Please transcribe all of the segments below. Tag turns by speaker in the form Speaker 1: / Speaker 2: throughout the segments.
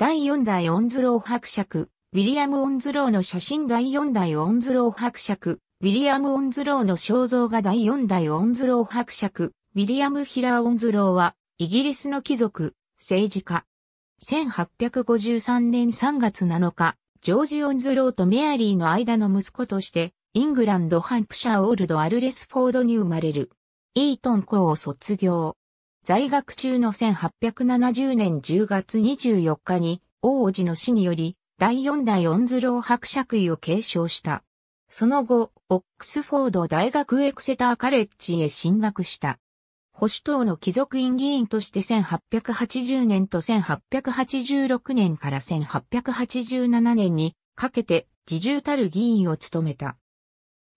Speaker 1: 第四代オンズロー伯爵、ウィリアム・オンズローの写真第四代オンズロー伯爵、ウィリアム・オンズローの肖像画第四代オンズロー伯爵、ウィリアム・ヒラー・オンズローは、イギリスの貴族、政治家。1853年3月7日、ジョージ・オンズローとメアリーの間の息子として、イングランド・ハンプシャー・オールド・アルレスフォードに生まれる。イートン校を卒業。在学中の1870年10月24日に、王子の死により、第四代オンズロー伯爵位を継承した。その後、オックスフォード大学エクセターカレッジへ進学した。保守党の貴族院議員として1880年と1886年から1887年にかけて自重たる議員を務めた。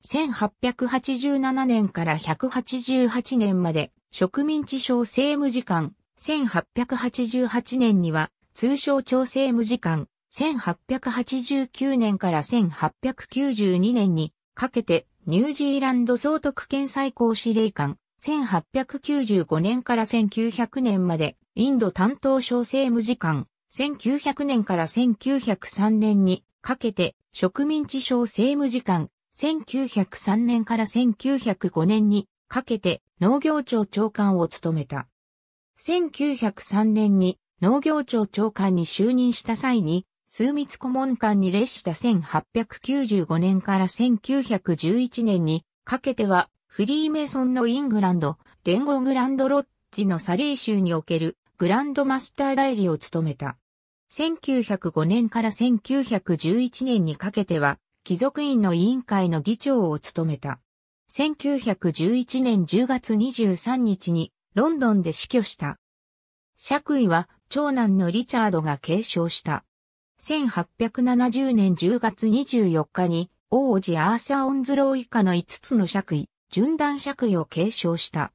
Speaker 1: 1887年から188年まで植民地省政務次官、1888年には、通称庁政務次官、1889年から1892年にかけて、ニュージーランド総督兼最高司令官、1895年から1900年まで、インド担当省政務次官、1900年から1903年にかけて、植民地省政務次官、1903年から1905年にかけて、農業庁長官を務めた。1903年に農業庁長官に就任した際に、数密顧問官に列した1895年から1911年にかけては、フリーメイソンのイングランド、連合グランドロッジのサリー州におけるグランドマスター代理を務めた。1905年から1911年にかけては、貴族院の委員会の議長を務めた。1911年10月23日にロンドンで死去した。爵位は長男のリチャードが継承した。1870年10月24日に王子アーサー・オンズロー以下の5つの爵位、順段爵位を継承した。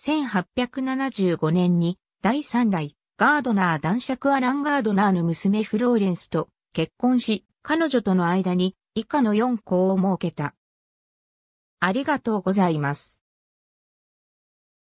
Speaker 1: 1875年に第3代ガードナー男爵アラン・ガードナーの娘フローレンスと結婚し、彼女との間に以下の4校を設けた。ありがとうございます。